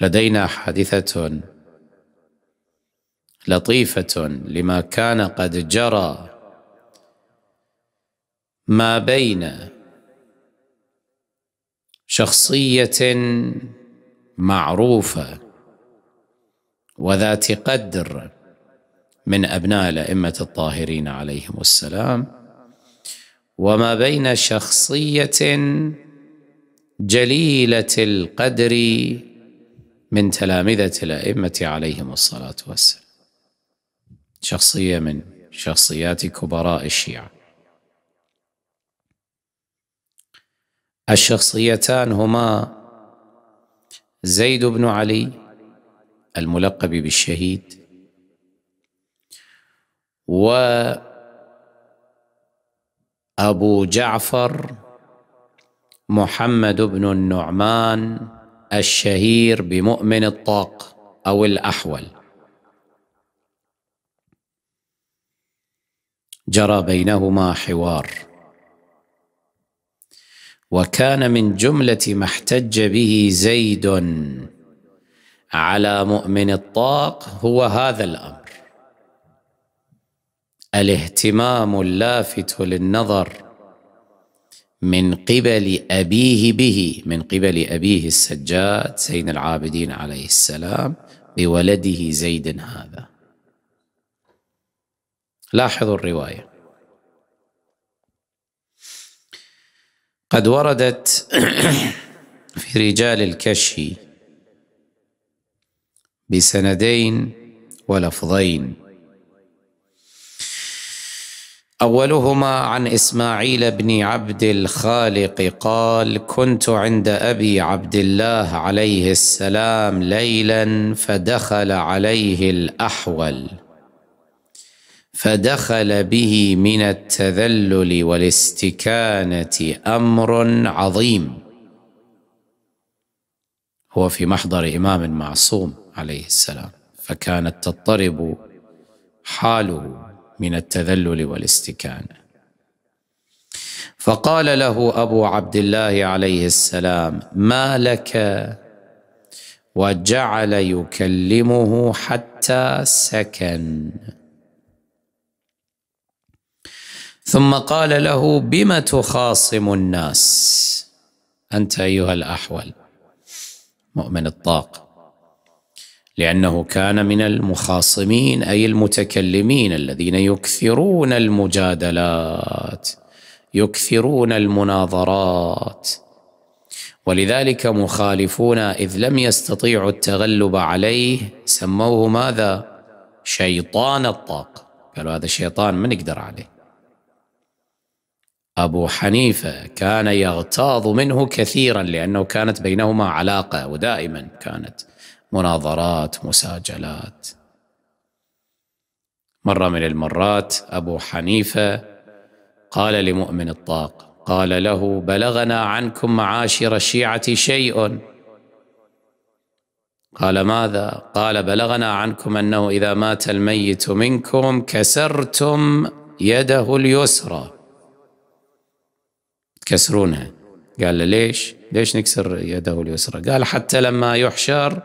لدينا حادثة لطيفة لما كان قد جرى ما بين شخصية معروفة وذات قدر من أبناء الأئمة الطاهرين عليهم السلام وما بين شخصية جليلة القدر من تلامذة الأئمة عليهم الصلاة والسلام شخصية من شخصيات كبراء الشيعة الشخصيتان هما زيد بن علي الملقب بالشهيد وأبو جعفر محمد بن النعمان الشهير بمؤمن الطاق او الاحول جرى بينهما حوار وكان من جمله ما احتج به زيد على مؤمن الطاق هو هذا الامر الاهتمام اللافت للنظر من قبل أبيه به من قبل أبيه السجاد زين العابدين عليه السلام بولده زيد هذا لاحظوا الرواية قد وردت في رجال الكشي بسندين ولفظين اولهما عن اسماعيل بن عبد الخالق قال كنت عند ابي عبد الله عليه السلام ليلا فدخل عليه الاحول فدخل به من التذلل والاستكانه امر عظيم هو في محضر امام معصوم عليه السلام فكانت تضطرب حاله من التذلل والاستكانه فقال له ابو عبد الله عليه السلام ما لك وجعل يكلمه حتى سكن ثم قال له بم تخاصم الناس انت ايها الاحول مؤمن الطاق لانه كان من المخاصمين اي المتكلمين الذين يكثرون المجادلات يكثرون المناظرات ولذلك مخالفونا اذ لم يستطيعوا التغلب عليه سموه ماذا؟ شيطان الطاق قالوا هذا الشيطان ما نقدر عليه أبو حنيفة كان يغتاظ منه كثيرا لأنه كانت بينهما علاقة ودائما كانت مناظرات مساجلات مره من المرات ابو حنيفه قال لمؤمن الطاق قال له بلغنا عنكم معاشر الشيعه شيء قال ماذا قال بلغنا عنكم انه اذا مات الميت منكم كسرتم يده اليسرى تكسرونها قال له ليش ليش نكسر يده اليسرى قال حتى لما يحشر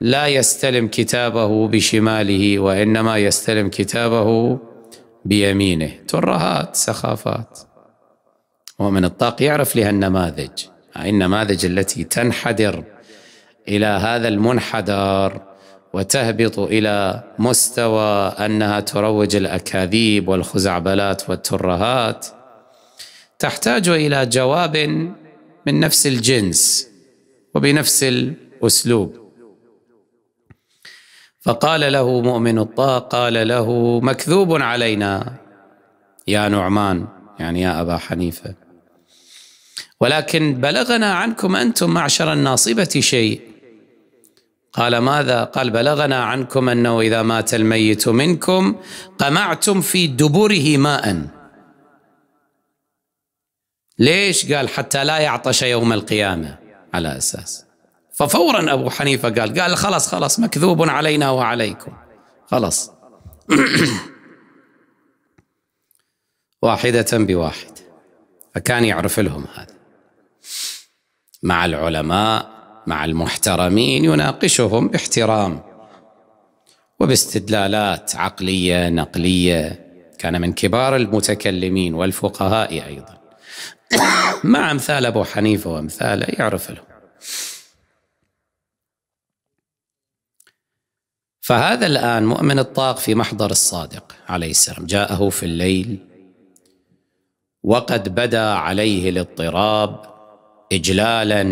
لا يستلم كتابه بشماله وانما يستلم كتابه بيمينه ترهات سخافات ومن الطاق يعرف لها النماذج هاي النماذج التي تنحدر الى هذا المنحدر وتهبط الى مستوى انها تروج الاكاذيب والخزعبلات والترهات تحتاج الى جواب من نفس الجنس وبنفس الاسلوب فقال له مؤمن الطاق قال له مكذوب علينا يا نعمان يعني يا ابا حنيفه ولكن بلغنا عنكم انتم معشر الناصبه شيء قال ماذا؟ قال بلغنا عنكم انه اذا مات الميت منكم قمعتم في دبره ماء. ليش؟ قال حتى لا يعطش يوم القيامه على اساس. ففورا أبو حنيفة قال قال خلاص خلاص مكذوب علينا وعليكم خلاص واحدة بواحد فكان يعرف لهم هذا مع العلماء مع المحترمين يناقشهم باحترام وباستدلالات عقلية نقلية كان من كبار المتكلمين والفقهاء أيضا مع أمثال أبو حنيفة وأمثاله يعرف لهم فهذا الآن مؤمن الطاق في محضر الصادق عليه السلام جاءه في الليل وقد بدا عليه الاضطراب إجلالا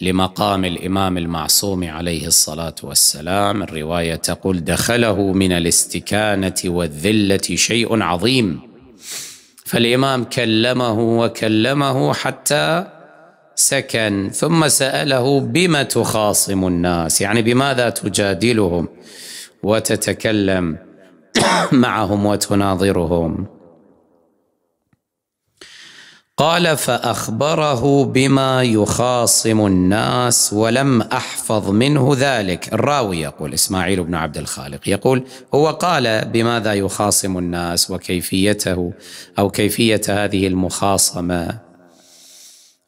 لمقام الإمام المعصوم عليه الصلاة والسلام الرواية تقول دخله من الاستكانة والذلة شيء عظيم فالإمام كلمه وكلمه حتى سكن ثم ساله بم تخاصم الناس يعني بماذا تجادلهم وتتكلم معهم وتناظرهم قال فاخبره بما يخاصم الناس ولم احفظ منه ذلك الراوي يقول اسماعيل بن عبد الخالق يقول هو قال بماذا يخاصم الناس وكيفيته او كيفيه هذه المخاصمه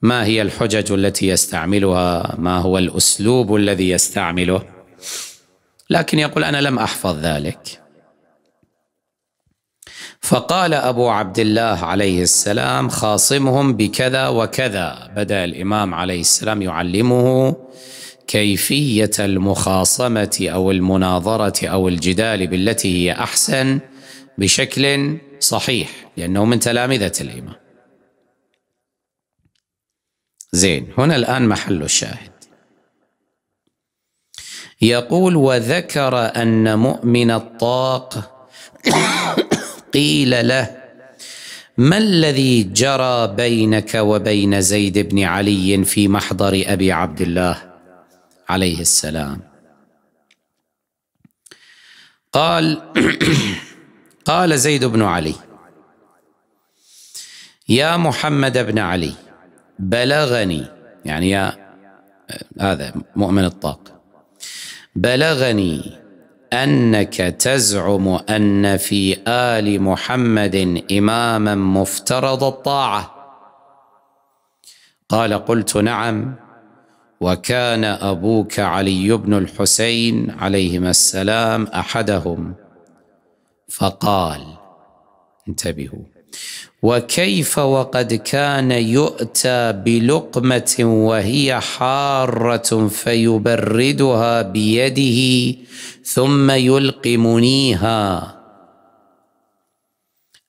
ما هي الحجج التي يستعملها ما هو الاسلوب الذي يستعمله لكن يقول انا لم احفظ ذلك فقال ابو عبد الله عليه السلام خاصمهم بكذا وكذا بدا الامام عليه السلام يعلمه كيفيه المخاصمه او المناظره او الجدال بالتي هي احسن بشكل صحيح لانه من تلامذه الامام زين هنا الآن محل الشاهد يقول وذكر أن مؤمن الطاق قيل له ما الذي جرى بينك وبين زيد بن علي في محضر ابي عبد الله عليه السلام قال قال زيد بن علي يا محمد بن علي بلغني يعني يا هذا مؤمن الطاق بلغني انك تزعم ان في ال محمد اماما مفترض الطاعه قال قلت نعم وكان ابوك علي بن الحسين عليهما السلام احدهم فقال انتبهوا وكيف وقد كان يؤتى بلقمه وهي حاره فيبردها بيده ثم يلقمنيها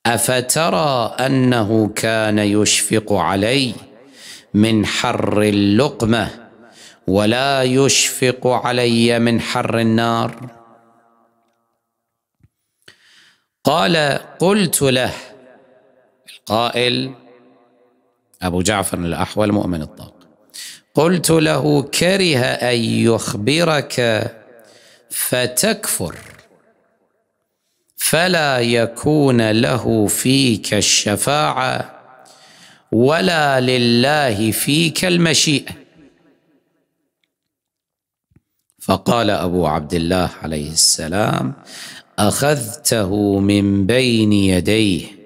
افترى انه كان يشفق علي من حر اللقمه ولا يشفق علي من حر النار قال قلت له قائل أبو جعفر الأحول مؤمن الطاق قلت له كره أن يخبرك فتكفر فلا يكون له فيك الشفاعه ولا لله فيك المشيئه فقال ابو عبد الله عليه السلام اخذته من بين يديه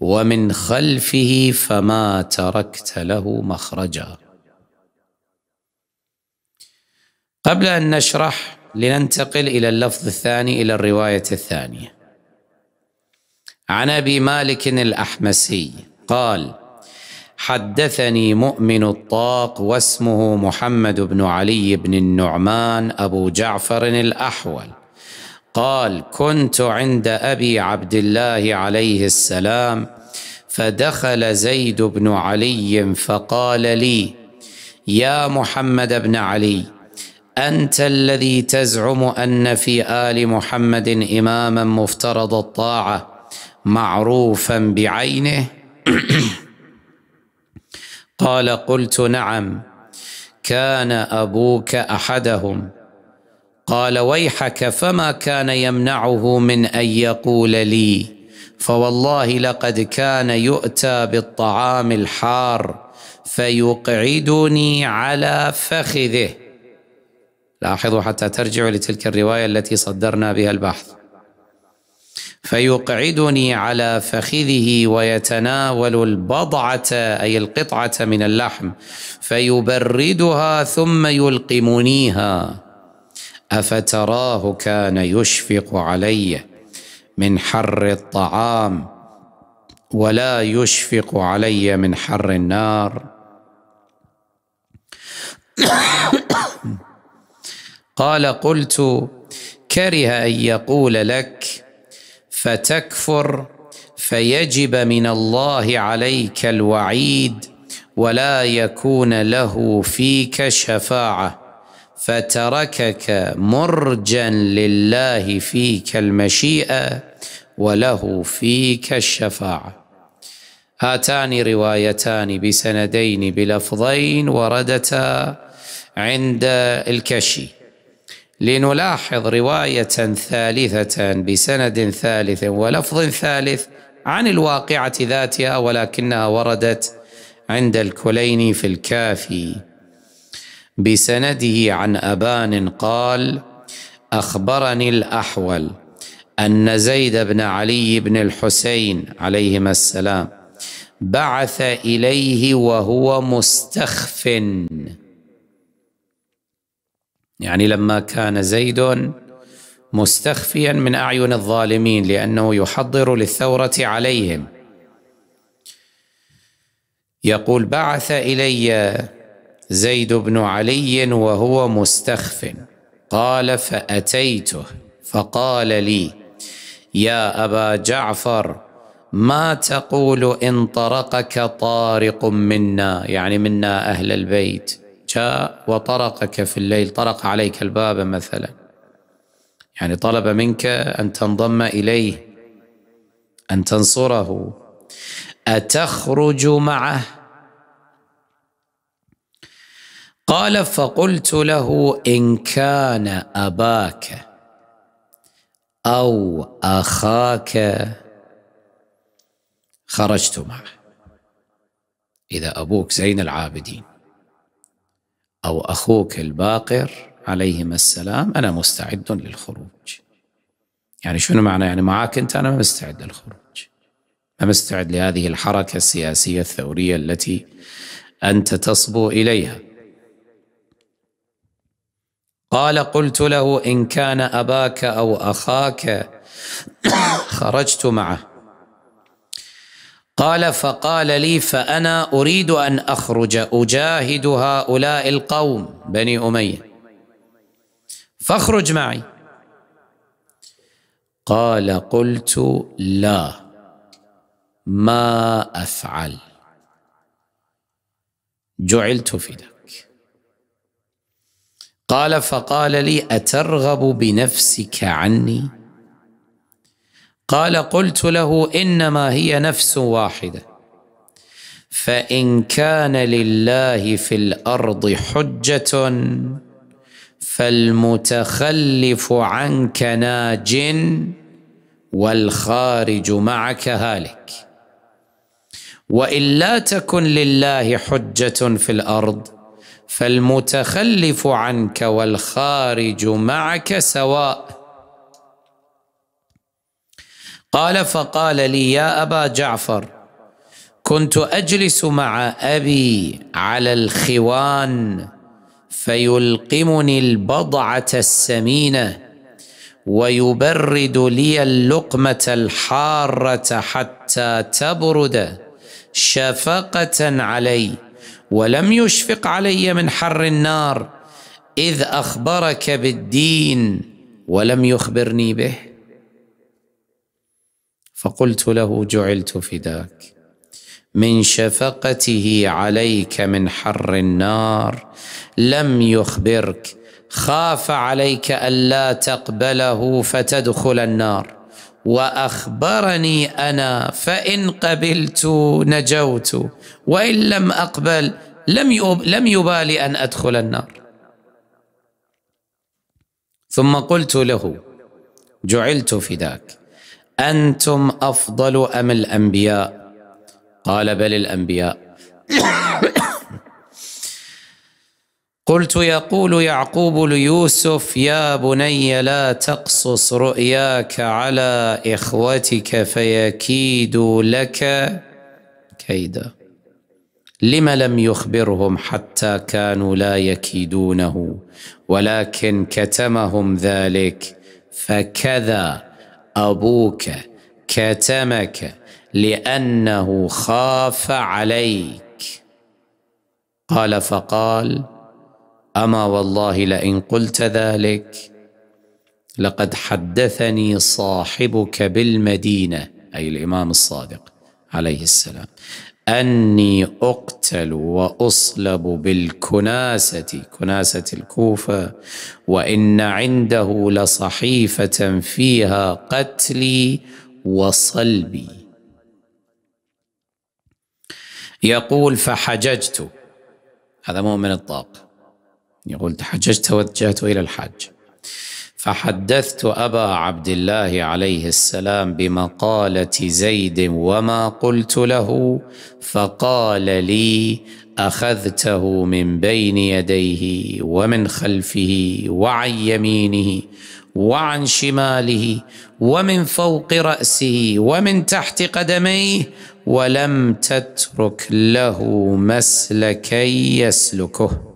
ومن خلفه فما تركت له مخرجا قبل ان نشرح لننتقل الى اللفظ الثاني الى الروايه الثانيه عن ابي مالك الاحمسي قال حدثني مؤمن الطاق واسمه محمد بن علي بن النعمان ابو جعفر الاحول قال كنت عند ابي عبد الله عليه السلام فدخل زيد بن علي فقال لي يا محمد بن علي انت الذي تزعم ان في ال محمد اماما مفترض الطاعه معروفا بعينه قال قلت نعم كان ابوك احدهم قال ويحك فما كان يمنعه من ان يقول لي فوالله لقد كان يؤتى بالطعام الحار فيقعدني على فخذه لاحظوا حتى ترجعوا لتلك الروايه التي صدرنا بها البحث فيقعدني على فخذه ويتناول البضعه اي القطعه من اللحم فيبردها ثم يلقمنيها افتراه كان يشفق علي من حر الطعام ولا يشفق علي من حر النار قال قلت كره ان يقول لك فتكفر فيجب من الله عليك الوعيد ولا يكون له فيك شفاعه فتركك مرجا لله فيك المشيئه وله فيك الشفاعه هاتان روايتان بسندين بلفظين وردتا عند الكشي لنلاحظ روايه ثالثه بسند ثالث ولفظ ثالث عن الواقعه ذاتها ولكنها وردت عند الكليني في الكافي بسنده عن ابان قال اخبرني الاحول ان زيد بن علي بن الحسين عليهما السلام بعث اليه وهو مستخف يعني لما كان زيد مستخفيا من اعين الظالمين لانه يحضر للثوره عليهم يقول بعث الي زيد بن علي وهو مستخف قال فاتيته فقال لي يا ابا جعفر ما تقول ان طرقك طارق منا يعني منا اهل البيت جاء وطرقك في الليل طرق عليك الباب مثلا يعني طلب منك ان تنضم اليه ان تنصره اتخرج معه قال فقلت له ان كان اباك او اخاك خرجت معه اذا ابوك زين العابدين او اخوك الباقر عليهما السلام انا مستعد للخروج يعني شنو معنى يعني معاك انت انا ما مستعد للخروج انا مستعد لهذه الحركه السياسيه الثوريه التي انت تصبو اليها قال قلت له إن كان أباك أو أخاك خرجت معه قال فقال لي فأنا أريد أن أخرج أجاهد هؤلاء القوم بني أمية فاخرج معي قال قلت لا ما أفعل جعلت فداك قال فقال لي اترغب بنفسك عني قال قلت له انما هي نفس واحده فان كان لله في الارض حجه فالمتخلف عنك ناج والخارج معك هالك وان لا تكن لله حجه في الارض فالمتخلف عنك والخارج معك سواء قال فقال لي يا ابا جعفر كنت اجلس مع ابي على الخوان فيلقمني البضعه السمينه ويبرد لي اللقمه الحاره حتى تبرد شفقه علي ولم يشفق علي من حر النار اذ اخبرك بالدين ولم يخبرني به فقلت له جعلت فداك من شفقته عليك من حر النار لم يخبرك خاف عليك الا تقبله فتدخل النار واخبرني انا فان قبلت نجوت وان لم اقبل لم لم يبالي ان ادخل النار ثم قلت له جعلت فداك انتم افضل ام الانبياء قال بل الانبياء قلت يقول يعقوب ليوسف يا بني لا تقصص رؤياك على اخوتك فيكيدوا لك كيدا لم لم يخبرهم حتى كانوا لا يكيدونه ولكن كتمهم ذلك فكذا ابوك كتمك لانه خاف عليك قال فقال اما والله لئن قلت ذلك لقد حدثني صاحبك بالمدينه اي الامام الصادق عليه السلام اني اقتل واصلب بالكناسه كناسه الكوفه وان عنده لصحيفه فيها قتلي وصلبي يقول فحججت هذا مؤمن الطاقه يقول تحججت توجهت إلى الحج فحدثت أبا عبد الله عليه السلام بمقالة زيد وما قلت له فقال لي أخذته من بين يديه ومن خلفه وعن يمينه وعن شماله ومن فوق راسه ومن تحت قدميه ولم تترك له مسلكا يسلكه